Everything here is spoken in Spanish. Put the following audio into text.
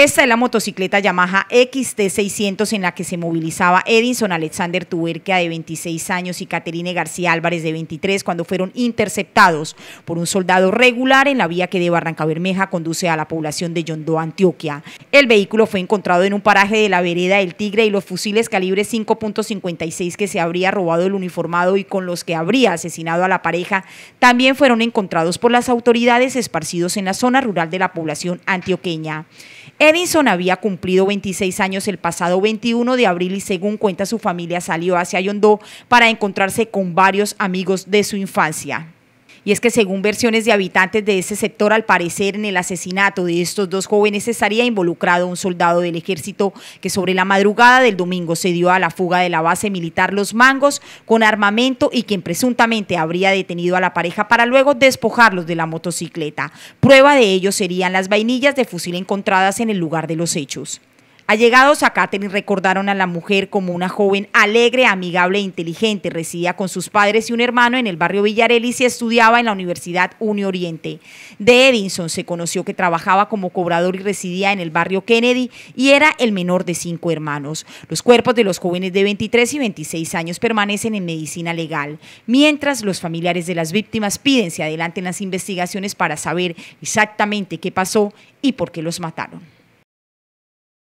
Esta es la motocicleta Yamaha XT600 en la que se movilizaba Edison Alexander Tuberca de 26 años y Caterine García Álvarez de 23 cuando fueron interceptados por un soldado regular en la vía que de Barranca Bermeja conduce a la población de Yondó, Antioquia. El vehículo fue encontrado en un paraje de la vereda del Tigre y los fusiles calibre 5.56 que se habría robado el uniformado y con los que habría asesinado a la pareja también fueron encontrados por las autoridades esparcidos en la zona rural de la población antioqueña. Edison había cumplido 26 años el pasado 21 de abril y según cuenta su familia salió hacia Yondó para encontrarse con varios amigos de su infancia. Y es que según versiones de habitantes de ese sector, al parecer en el asesinato de estos dos jóvenes estaría involucrado un soldado del ejército que sobre la madrugada del domingo se dio a la fuga de la base militar Los Mangos con armamento y quien presuntamente habría detenido a la pareja para luego despojarlos de la motocicleta. Prueba de ello serían las vainillas de fusil encontradas en el lugar de los hechos. Allegados a Katherine recordaron a la mujer como una joven alegre, amigable e inteligente. Residía con sus padres y un hermano en el barrio Villarelli y se estudiaba en la Universidad Unioriente. De Edinson se conoció que trabajaba como cobrador y residía en el barrio Kennedy y era el menor de cinco hermanos. Los cuerpos de los jóvenes de 23 y 26 años permanecen en medicina legal, mientras los familiares de las víctimas piden se adelanten las investigaciones para saber exactamente qué pasó y por qué los mataron.